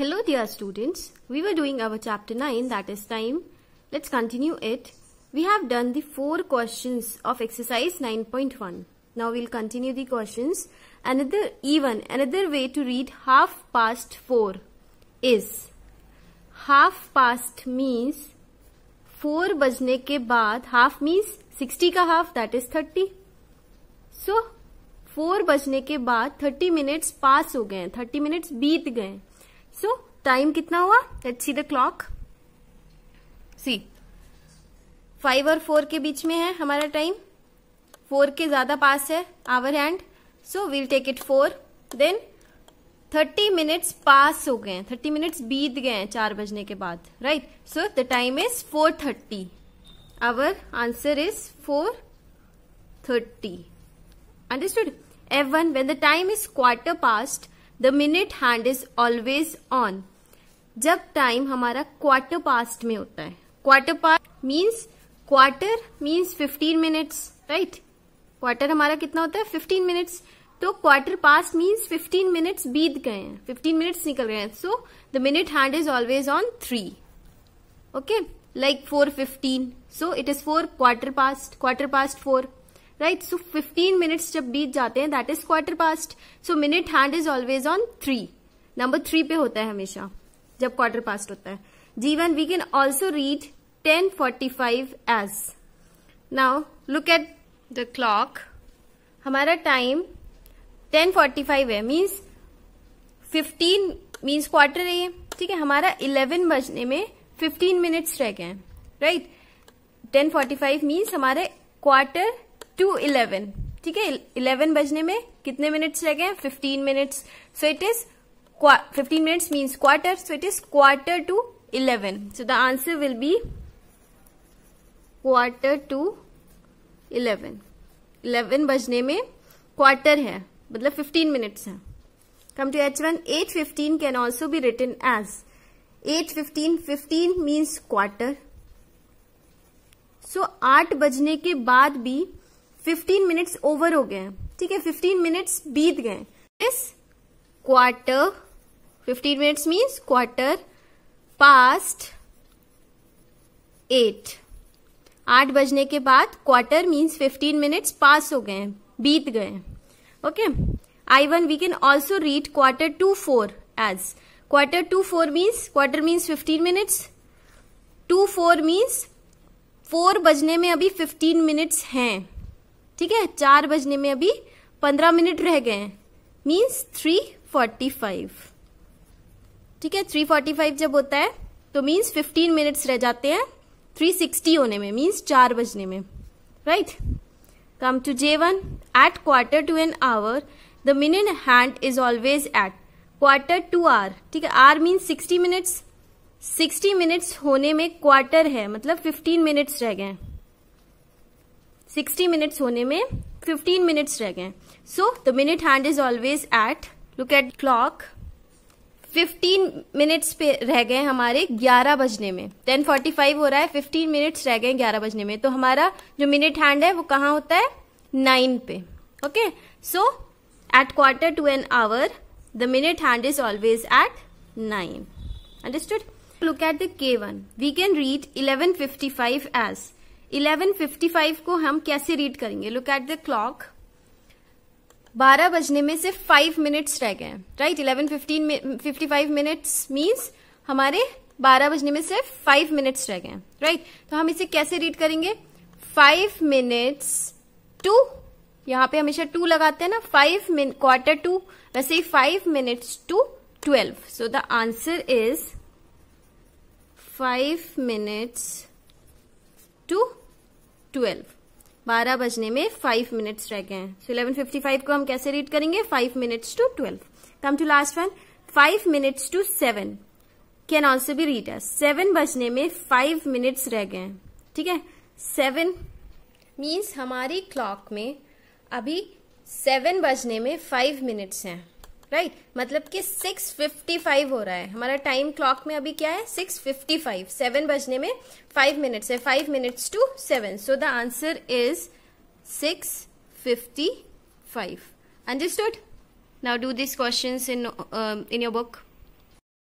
Hello dear students, we were doing our chapter 9 that is time. Let's continue it. We have done the four questions of exercise 9.1. Now we'll continue the questions. Another even, another way to read half past 4 is half past means 4 bajne ke baad half means 60 ka half that is 30. So 4 bajne ke baad 30 minutes pass ho gaye 30 minutes beet gaye so time कितना हुआ let see the clock see five और four के बीच में है हमारा time four के ज्यादा पास है hour hand so we'll take it four then thirty minutes पास हो गए हैं थर्टी मिनट्स बीत गए हैं चार बजने के बाद right so the time is four thirty our answer is four thirty understood even when the time is quarter past the minute hand is always on जब टाइम हमारा क्वार्टर पास्ट में होता है quarter past means quarter means 15 minutes right quarter हमारा कितना होता है 15 मिनट्स तो क्वार्टर पास्ट मीन्स 15 मिनट्स बीत गए हैं 15 मिनट्स निकल गए हैं so the minute hand is always on three okay like four fifteen so it is four quarter past quarter past four right so fifteen minutes जब बीत जाते हैं that is quarter past so minute hand is always on three number three पे होता है हमेशा जब quarter past होता है जीवन we can also read ten forty five as now look at the clock हमारा टाइम टेन फोर्टी फाइव है मीन्स फिफ्टीन मीन्स क्वार्टर है ठीक है हमारा इलेवन बजने में फिफ्टीन मिनट्स रह गए हैं right ten forty five means हमारे क्वार्टर टू इलेवन ठीक है इलेवन बजने में कितने मिनट्स लगे fifteen minutes so it is fifteen minutes means quarter so it is quarter to eleven so the answer will be quarter to eleven eleven बजने में quarter है मतलब फिफ्टीन मिनट्स है come to H one eight fifteen can also be written as eight fifteen fifteen means quarter सो आठ बजने के बाद भी फिफ्टीन मिनट्स ओवर हो गए हैं ठीक है फिफ्टीन मिनट्स बीत गए इस quarter fifteen minutes means quarter past eight आठ बजने के बाद क्वार्टर मीन्स फिफ्टीन मिनट्स पास हो गए हैं बीत गए okay I one we can also read quarter to four as quarter to four means quarter means fifteen minutes to four means four बजने में अभी फिफ्टीन मिनट्स हैं ठीक है चार बजने में अभी पंद्रह मिनट रह गए हैं मीन्स थ्री फोर्टी फाइव ठीक है थ्री फोर्टी फाइव जब होता है तो मीन्स फिफ्टीन मिनट्स रह जाते हैं थ्री सिक्सटी होने में मीन्स चार बजने में right come to J one at quarter to an hour the minute hand is always at quarter to hour ठीक है hour means sixty minutes sixty minutes होने में क्वार्टर है मतलब फिफ्टीन मिनट्स रह गए हैं सिक्सटी मिनट्स होने में फिफ्टीन मिनट्स रह गए so the minute hand is always at look at clock fifteen minutes पे रह गए हमारे ग्यारह बजने में टेन फोर्टी फाइव हो रहा है फिफ्टीन मिनट्स रह गए ग्यारह बजने में तो हमारा जो मिनट हैंड है वो कहाँ होता है नाइन पे okay so at quarter to an hour the minute hand is always at nine understood look at the K one we can read eleven fifty five as 11:55 को हम कैसे रीड करेंगे लुक एट द क्लॉक 12 बजने में सिर्फ five minutes रह गए right eleven fifteen fifty five minutes means हमारे 12 बजने में सिर्फ फाइव मिनट्स रह गए राइट राइट तो हम इसे कैसे रीड करेंगे फाइव मिनट्स टू यहां पे हमेशा टू लगाते हैं ना फाइव मिनट क्वार्टर टू वैसे ही five minutes to twelve so the answer is five minutes to twelve बारह बजने में फाइव मिनट्स रह गए हैं सो इलेवन फिफ्टी फाइव को हम कैसे रीड करेंगे five minutes to twelve come to last one five minutes to seven can also be read है सेवन बजने में फाइव मिनट्स रह गए हैं ठीक है सेवन मीन्स हमारी क्लॉक में अभी सेवन बजने में फाइव मिनट्स हैं राइट right? मतलब कि 6:55 हो रहा है हमारा टाइम क्लॉक में अभी क्या है 6:55 7 बजने में 5 मिनट्स है 5 minutes to 7 so the answer is 6:55 understood now do this questions in in your book